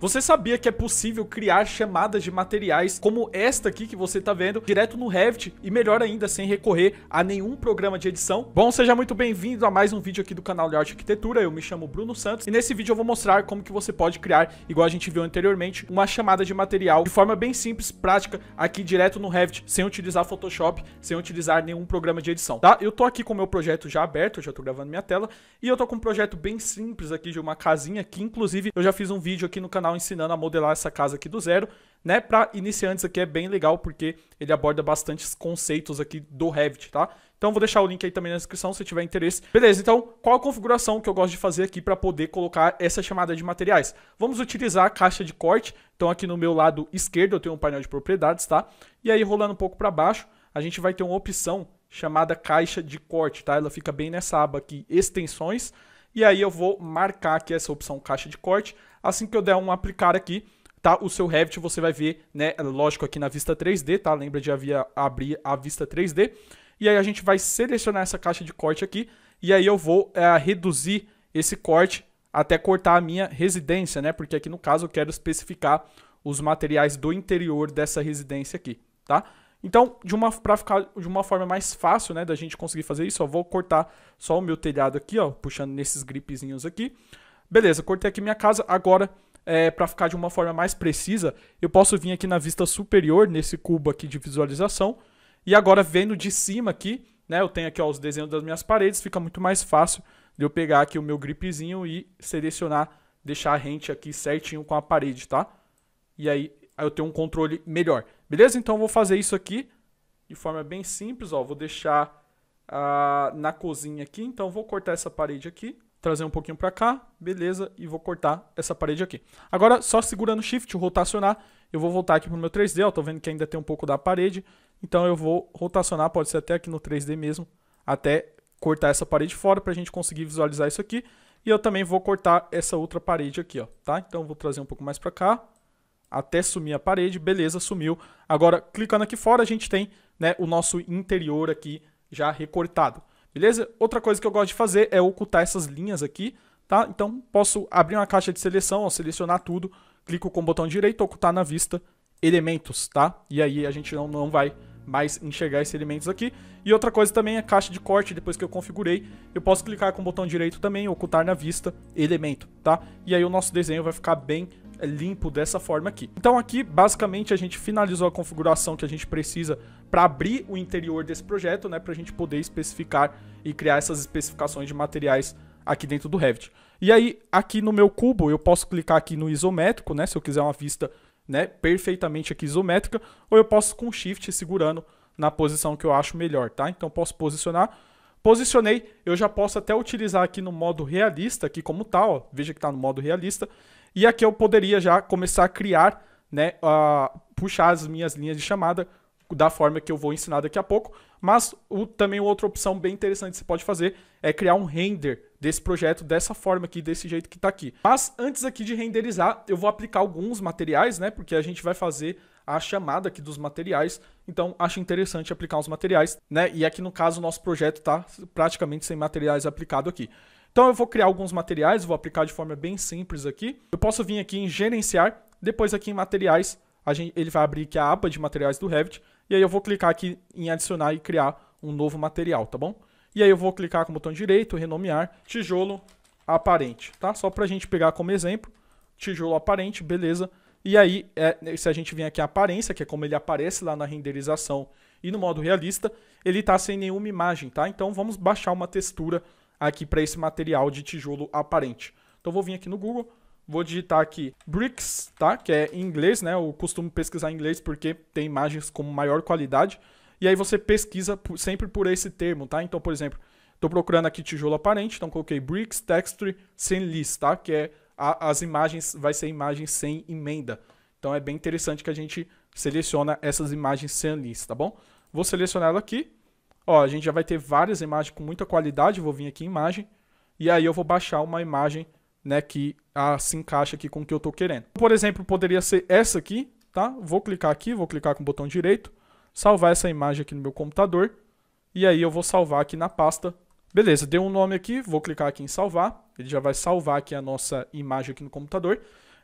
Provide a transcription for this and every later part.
Você sabia que é possível criar chamadas de materiais como esta aqui que você está vendo, direto no Revit e melhor ainda, sem recorrer a nenhum programa de edição? Bom, seja muito bem-vindo a mais um vídeo aqui do canal de Arte Arquitetura, eu me chamo Bruno Santos e nesse vídeo eu vou mostrar como que você pode criar, igual a gente viu anteriormente, uma chamada de material de forma bem simples, prática, aqui direto no Revit, sem utilizar Photoshop, sem utilizar nenhum programa de edição, tá? Eu tô aqui com o meu projeto já aberto, eu já tô gravando minha tela e eu tô com um projeto bem simples aqui de uma casinha que inclusive eu já fiz um vídeo aqui no canal canal ensinando a modelar essa casa aqui do zero, né? Para iniciantes aqui é bem legal porque ele aborda bastantes conceitos aqui do Revit, tá? Então vou deixar o link aí também na descrição se tiver interesse. Beleza, então qual a configuração que eu gosto de fazer aqui para poder colocar essa chamada de materiais? Vamos utilizar a caixa de corte. Então aqui no meu lado esquerdo eu tenho um painel de propriedades, tá? E aí rolando um pouco para baixo, a gente vai ter uma opção chamada caixa de corte, tá? Ela fica bem nessa aba aqui, extensões. E aí eu vou marcar aqui essa opção caixa de corte. Assim que eu der um aplicar aqui, tá? O seu Revit você vai ver, né? É lógico aqui na vista 3D, tá? Lembra de havia, abrir a vista 3D. E aí a gente vai selecionar essa caixa de corte aqui. E aí eu vou é, reduzir esse corte até cortar a minha residência, né? Porque aqui no caso eu quero especificar os materiais do interior dessa residência aqui, tá? Então, para ficar de uma forma mais fácil, né, da gente conseguir fazer isso, eu vou cortar só o meu telhado aqui, ó, puxando nesses gripezinhos aqui. Beleza, cortei aqui minha casa. Agora, é, para ficar de uma forma mais precisa, eu posso vir aqui na vista superior, nesse cubo aqui de visualização. E agora, vendo de cima aqui, né, eu tenho aqui ó, os desenhos das minhas paredes, fica muito mais fácil de eu pegar aqui o meu gripezinho e selecionar, deixar rente aqui certinho com a parede, tá? E aí Aí eu tenho um controle melhor. Beleza? Então eu vou fazer isso aqui de forma bem simples. Ó, vou deixar ah, na cozinha aqui. Então vou cortar essa parede aqui. Trazer um pouquinho para cá. Beleza? E vou cortar essa parede aqui. Agora, só segurando Shift, rotacionar. Eu vou voltar aqui para o meu 3D. Ó, tô vendo que ainda tem um pouco da parede. Então eu vou rotacionar. Pode ser até aqui no 3D mesmo. Até cortar essa parede fora para a gente conseguir visualizar isso aqui. E eu também vou cortar essa outra parede aqui, ó, tá? Então eu vou trazer um pouco mais para cá até sumir a parede, beleza, sumiu. Agora, clicando aqui fora, a gente tem né, o nosso interior aqui já recortado, beleza? Outra coisa que eu gosto de fazer é ocultar essas linhas aqui, tá? Então, posso abrir uma caixa de seleção, ó, selecionar tudo, clico com o botão direito, ocultar na vista, elementos, tá? E aí a gente não, não vai mais enxergar esses elementos aqui. E outra coisa também é caixa de corte, depois que eu configurei, eu posso clicar com o botão direito também, ocultar na vista, elemento, tá? E aí o nosso desenho vai ficar bem limpo dessa forma aqui. Então aqui, basicamente, a gente finalizou a configuração que a gente precisa para abrir o interior desse projeto, né, para a gente poder especificar e criar essas especificações de materiais aqui dentro do Revit. E aí, aqui no meu cubo, eu posso clicar aqui no isométrico, né, se eu quiser uma vista né, perfeitamente aqui isométrica, ou eu posso com Shift segurando na posição que eu acho melhor, tá? Então posso posicionar. Posicionei, eu já posso até utilizar aqui no modo realista, aqui como tal, tá, veja que está no modo realista, e aqui eu poderia já começar a criar, né, a puxar as minhas linhas de chamada da forma que eu vou ensinar daqui a pouco. Mas o, também outra opção bem interessante que você pode fazer é criar um render desse projeto dessa forma aqui, desse jeito que está aqui. Mas antes aqui de renderizar, eu vou aplicar alguns materiais, né? Porque a gente vai fazer a chamada aqui dos materiais, então acho interessante aplicar os materiais, né? E aqui no caso o nosso projeto está praticamente sem materiais aplicado aqui. Então eu vou criar alguns materiais, vou aplicar de forma bem simples aqui. Eu posso vir aqui em gerenciar, depois aqui em materiais, gente, ele vai abrir aqui a aba de materiais do Revit, e aí eu vou clicar aqui em adicionar e criar um novo material, tá bom? E aí eu vou clicar com o botão direito, renomear, tijolo aparente, tá? Só pra gente pegar como exemplo, tijolo aparente, beleza. E aí, é, se a gente vir aqui em aparência, que é como ele aparece lá na renderização e no modo realista, ele tá sem nenhuma imagem, tá? Então vamos baixar uma textura aqui para esse material de tijolo aparente. Então vou vir aqui no Google, vou digitar aqui bricks, tá? Que é em inglês, né? Eu costumo pesquisar em inglês porque tem imagens com maior qualidade. E aí você pesquisa sempre por esse termo, tá? Então, por exemplo, estou procurando aqui tijolo aparente, então coloquei bricks texture sem list, tá? Que é a, as imagens, vai ser imagens sem emenda. Então é bem interessante que a gente seleciona essas imagens sem list, tá bom? Vou selecionar ela aqui, ó, a gente já vai ter várias imagens com muita qualidade, vou vir aqui em imagem, e aí eu vou baixar uma imagem, né, que ah, se encaixa aqui com o que eu tô querendo. Por exemplo, poderia ser essa aqui, tá? Vou clicar aqui, vou clicar com o botão direito, salvar essa imagem aqui no meu computador, e aí eu vou salvar aqui na pasta. Beleza, deu um nome aqui, vou clicar aqui em salvar, ele já vai salvar aqui a nossa imagem aqui no computador.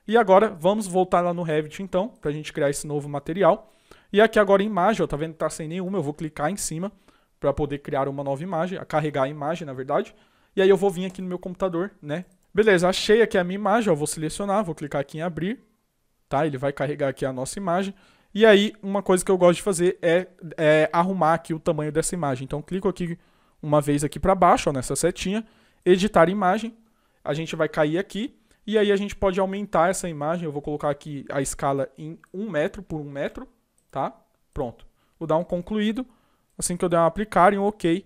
E agora vamos voltar lá no Revit então, para a gente criar esse novo material. E aqui agora em imagem, ó, tá vendo que tá sem nenhuma, eu vou clicar em cima para poder criar uma nova imagem, a carregar a imagem, na verdade. E aí eu vou vir aqui no meu computador, né? Beleza, achei aqui a minha imagem, eu vou selecionar, vou clicar aqui em abrir, tá? Ele vai carregar aqui a nossa imagem. E aí, uma coisa que eu gosto de fazer é, é arrumar aqui o tamanho dessa imagem. Então, clico aqui uma vez aqui para baixo, ó, nessa setinha, editar imagem, a gente vai cair aqui, e aí a gente pode aumentar essa imagem, eu vou colocar aqui a escala em 1 um metro por 1 um metro, tá? Pronto. Vou dar um concluído, Assim que eu der um aplicar e um OK,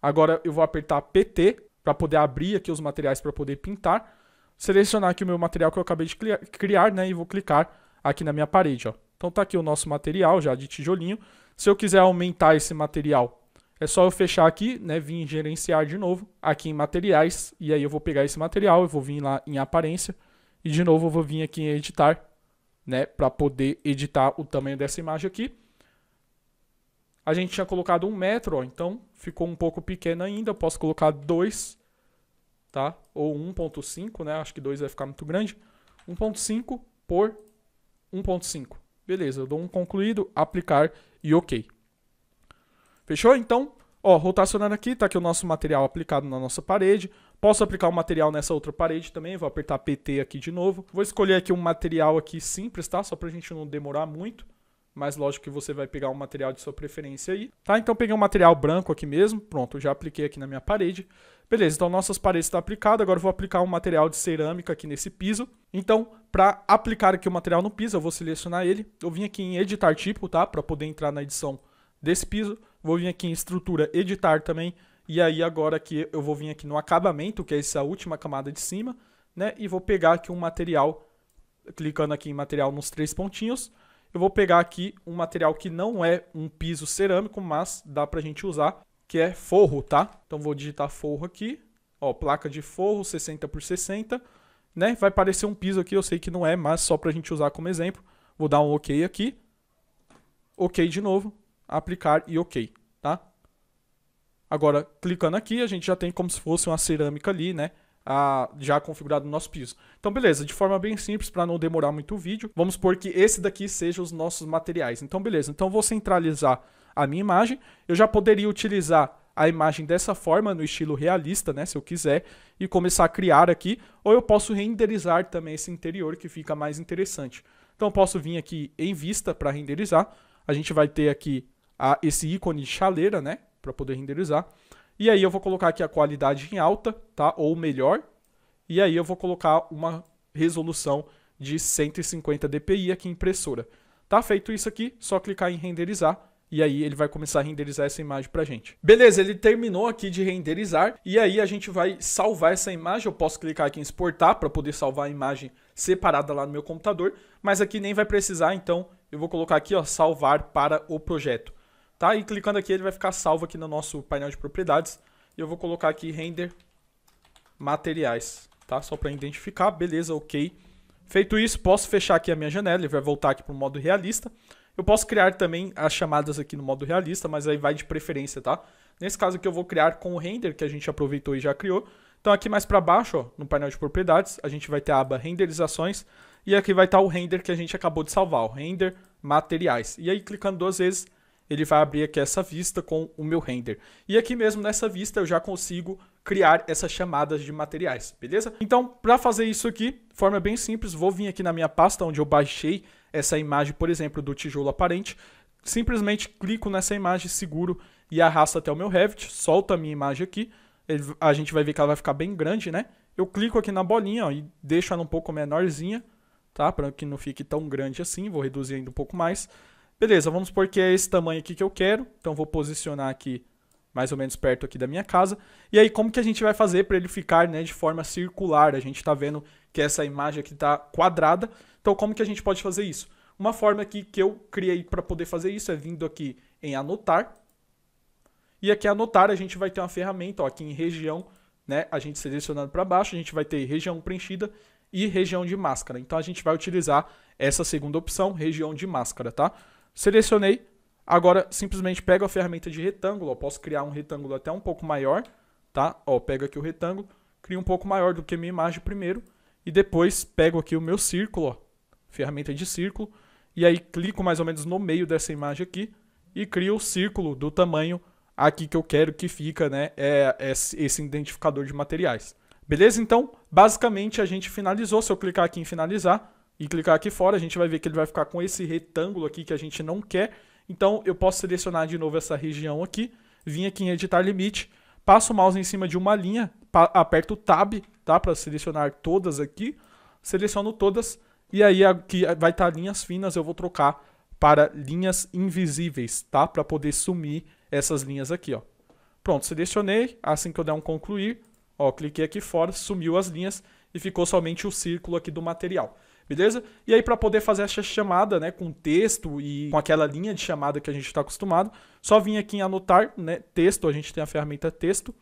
agora eu vou apertar PT para poder abrir aqui os materiais para poder pintar. Selecionar aqui o meu material que eu acabei de criar, né? E vou clicar aqui na minha parede, ó. Então tá aqui o nosso material já de tijolinho. Se eu quiser aumentar esse material, é só eu fechar aqui, né? Vim em gerenciar de novo, aqui em materiais. E aí eu vou pegar esse material, eu vou vir lá em aparência. E de novo eu vou vir aqui em editar, né? Para poder editar o tamanho dessa imagem aqui. A gente tinha colocado um metro, ó, então ficou um pouco pequeno ainda. Eu posso colocar 2, tá? Ou 1.5, né? Acho que 2 vai ficar muito grande. 1.5 por 1.5. Beleza, eu dou um concluído, aplicar e ok. Fechou? Então, ó, rotacionando aqui, tá aqui o nosso material aplicado na nossa parede. Posso aplicar o um material nessa outra parede também, vou apertar PT aqui de novo. Vou escolher aqui um material aqui simples, tá? Só pra gente não demorar muito mas lógico que você vai pegar um material de sua preferência aí. Tá? Então peguei um material branco aqui mesmo, pronto, já apliquei aqui na minha parede. Beleza, então nossas paredes estão tá aplicadas, agora vou aplicar um material de cerâmica aqui nesse piso. Então, para aplicar aqui o material no piso, eu vou selecionar ele. Eu vim aqui em editar tipo, tá? Para poder entrar na edição desse piso. Vou vir aqui em estrutura, editar também. E aí agora aqui eu vou vir aqui no acabamento, que é essa última camada de cima, né? E vou pegar aqui um material, clicando aqui em material nos três pontinhos. Eu vou pegar aqui um material que não é um piso cerâmico, mas dá pra gente usar, que é forro, tá? Então vou digitar forro aqui, ó, placa de forro 60 por 60, né? Vai parecer um piso aqui, eu sei que não é, mas só pra gente usar como exemplo. Vou dar um OK aqui, OK de novo, aplicar e OK, tá? Agora, clicando aqui, a gente já tem como se fosse uma cerâmica ali, né? já configurado no nosso piso. Então, beleza, de forma bem simples, para não demorar muito o vídeo, vamos supor que esse daqui seja os nossos materiais. Então, beleza, então vou centralizar a minha imagem, eu já poderia utilizar a imagem dessa forma, no estilo realista, né, se eu quiser, e começar a criar aqui, ou eu posso renderizar também esse interior, que fica mais interessante. Então eu posso vir aqui em vista para renderizar, a gente vai ter aqui a, esse ícone de chaleira, né, para poder renderizar, e aí eu vou colocar aqui a qualidade em alta, tá? Ou melhor. E aí eu vou colocar uma resolução de 150 dpi aqui impressora. Tá feito isso aqui, só clicar em renderizar e aí ele vai começar a renderizar essa imagem pra gente. Beleza, ele terminou aqui de renderizar e aí a gente vai salvar essa imagem. Eu posso clicar aqui em exportar para poder salvar a imagem separada lá no meu computador, mas aqui nem vai precisar, então eu vou colocar aqui, ó, salvar para o projeto. Tá? E clicando aqui ele vai ficar salvo aqui no nosso painel de propriedades. E eu vou colocar aqui render materiais, tá? Só para identificar, beleza, ok. Feito isso, posso fechar aqui a minha janela, ele vai voltar aqui para o modo realista. Eu posso criar também as chamadas aqui no modo realista, mas aí vai de preferência, tá? Nesse caso aqui eu vou criar com o render, que a gente aproveitou e já criou. Então aqui mais para baixo, ó, no painel de propriedades, a gente vai ter a aba renderizações e aqui vai estar tá o render que a gente acabou de salvar, o render materiais. E aí clicando duas vezes, ele vai abrir aqui essa vista com o meu render. E aqui mesmo nessa vista eu já consigo criar essas chamadas de materiais, beleza? Então, para fazer isso aqui, forma bem simples, vou vir aqui na minha pasta onde eu baixei essa imagem, por exemplo, do tijolo aparente, simplesmente clico nessa imagem, seguro e arrasto até o meu Revit, solto a minha imagem aqui, ele, a gente vai ver que ela vai ficar bem grande, né? Eu clico aqui na bolinha ó, e deixo ela um pouco menorzinha, tá? Para que não fique tão grande assim, vou reduzir ainda um pouco mais. Beleza, vamos supor que é esse tamanho aqui que eu quero. Então vou posicionar aqui mais ou menos perto aqui da minha casa. E aí como que a gente vai fazer para ele ficar né, de forma circular? A gente está vendo que essa imagem aqui está quadrada. Então como que a gente pode fazer isso? Uma forma aqui que eu criei para poder fazer isso é vindo aqui em anotar. E aqui anotar a gente vai ter uma ferramenta ó, aqui em região, né, a gente selecionando para baixo, a gente vai ter região preenchida e região de máscara. Então a gente vai utilizar essa segunda opção, região de máscara, tá? Selecionei. Agora, simplesmente pego a ferramenta de retângulo. Ó, posso criar um retângulo até um pouco maior. Tá? Ó, pego aqui o retângulo. Crio um pouco maior do que a minha imagem primeiro. E depois pego aqui o meu círculo. Ó, ferramenta de círculo. E aí clico mais ou menos no meio dessa imagem aqui. E crio o círculo do tamanho aqui que eu quero que fica né, é, é esse identificador de materiais. Beleza? Então, basicamente a gente finalizou. Se eu clicar aqui em finalizar, e clicar aqui fora, a gente vai ver que ele vai ficar com esse retângulo aqui que a gente não quer. Então eu posso selecionar de novo essa região aqui, vim aqui em editar limite, passo o mouse em cima de uma linha, aperto o tab, tá, para selecionar todas aqui, seleciono todas e aí aqui vai estar tá linhas finas, eu vou trocar para linhas invisíveis, tá? Para poder sumir essas linhas aqui, ó. Pronto, selecionei, assim que eu der um concluir, ó, cliquei aqui fora, sumiu as linhas e ficou somente o círculo aqui do material. Beleza? E aí, para poder fazer essa chamada né, com texto e com aquela linha de chamada que a gente está acostumado, só vim aqui em anotar, né, texto, a gente tem a ferramenta texto.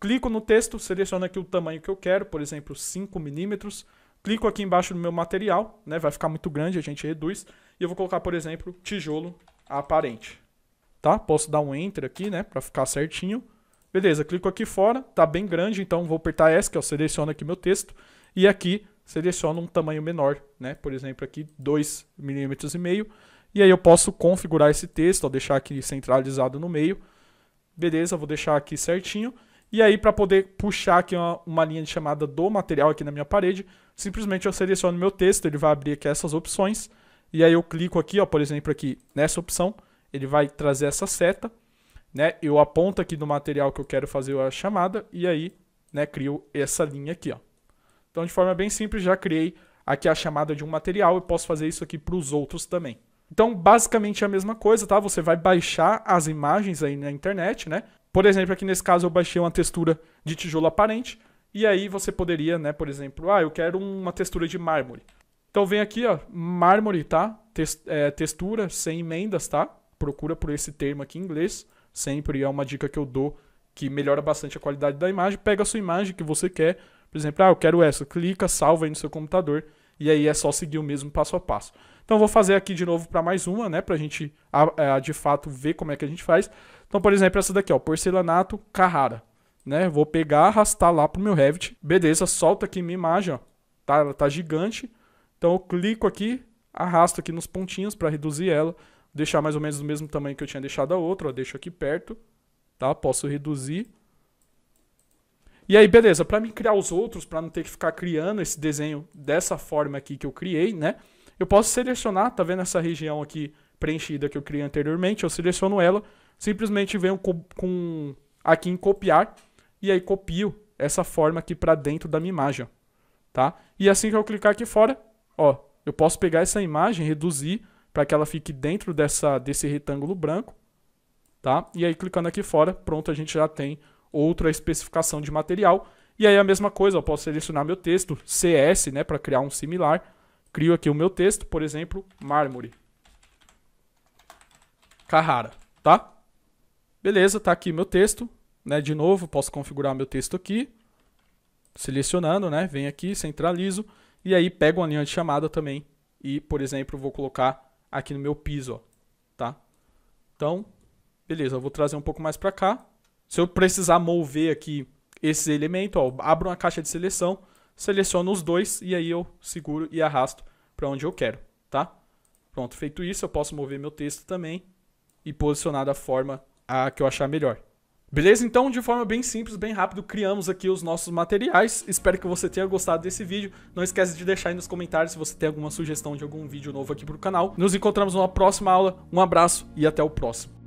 Clico no texto, seleciono aqui o tamanho que eu quero, por exemplo, 5 milímetros. Clico aqui embaixo no meu material, né, vai ficar muito grande, a gente reduz. E eu vou colocar, por exemplo, tijolo aparente. Tá? Posso dar um Enter aqui, né, para ficar certinho. Beleza, clico aqui fora, tá bem grande, então vou apertar S, que eu é seleciono aqui meu texto, e aqui seleciono um tamanho menor, né? Por exemplo, aqui 2 mm e meio, e aí eu posso configurar esse texto, ó, deixar aqui centralizado no meio. Beleza, vou deixar aqui certinho. E aí, para poder puxar aqui uma, uma, linha de chamada do material aqui na minha parede, simplesmente eu seleciono meu texto, ele vai abrir aqui essas opções. E aí eu clico aqui, ó, por exemplo, aqui nessa opção, ele vai trazer essa seta né? Eu aponto aqui no material que eu quero fazer a chamada e aí, né, crio essa linha aqui, ó. Então, de forma bem simples, já criei aqui a chamada de um material e posso fazer isso aqui para os outros também. Então, basicamente é a mesma coisa, tá? Você vai baixar as imagens aí na internet, né? Por exemplo, aqui nesse caso eu baixei uma textura de tijolo aparente e aí você poderia, né, por exemplo, ah, eu quero uma textura de mármore. Então vem aqui, ó, mármore, tá? Eh, textura sem emendas, tá? Procura por esse termo aqui em inglês sempre. é uma dica que eu dou que melhora bastante a qualidade da imagem. Pega a sua imagem que você quer. Por exemplo, ah, eu quero essa. Clica, salva aí no seu computador. E aí é só seguir o mesmo passo a passo. Então vou fazer aqui de novo para mais uma, né? Pra gente a, é, a, de fato ver como é que a gente faz. Então, por exemplo, essa daqui, ó, porcelanato Carrara. Né? Vou pegar, arrastar lá pro meu Revit. Beleza, solta aqui minha imagem, ó. Tá, ela tá gigante. Então eu clico aqui, arrasto aqui nos pontinhos para reduzir ela deixar mais ou menos do mesmo tamanho que eu tinha deixado a outra, ó, deixo aqui perto, tá? Posso reduzir. E aí, beleza, para me criar os outros, para não ter que ficar criando esse desenho dessa forma aqui que eu criei, né? Eu posso selecionar, tá vendo essa região aqui preenchida que eu criei anteriormente, eu seleciono ela, simplesmente venho com, com aqui em copiar e aí copio essa forma aqui para dentro da minha imagem, tá? E assim que eu clicar aqui fora, ó, eu posso pegar essa imagem, reduzir para que ela fique dentro dessa, desse retângulo branco. Tá? E aí, clicando aqui fora, pronto, a gente já tem outra especificação de material. E aí, a mesma coisa, eu posso selecionar meu texto, CS, né, para criar um similar. Crio aqui o meu texto, por exemplo, mármore. Carrara, tá? Beleza, tá aqui meu texto, né, de novo, posso configurar meu texto aqui, selecionando, né, vem aqui, centralizo, e aí pego uma linha de chamada também e, por exemplo, vou colocar aqui no meu piso, ó, tá? Então, beleza, eu vou trazer um pouco mais para cá. Se eu precisar mover aqui esses elementos, ó, abro uma caixa de seleção, seleciono os dois e aí eu seguro e arrasto para onde eu quero, tá? Pronto, feito isso, eu posso mover meu texto também e posicionar da forma a que eu achar melhor. Beleza? Então, de forma bem simples, bem rápido, criamos aqui os nossos materiais. Espero que você tenha gostado desse vídeo. Não esquece de deixar aí nos comentários se você tem alguma sugestão de algum vídeo novo aqui pro canal. Nos encontramos numa próxima aula. Um abraço e até o próximo.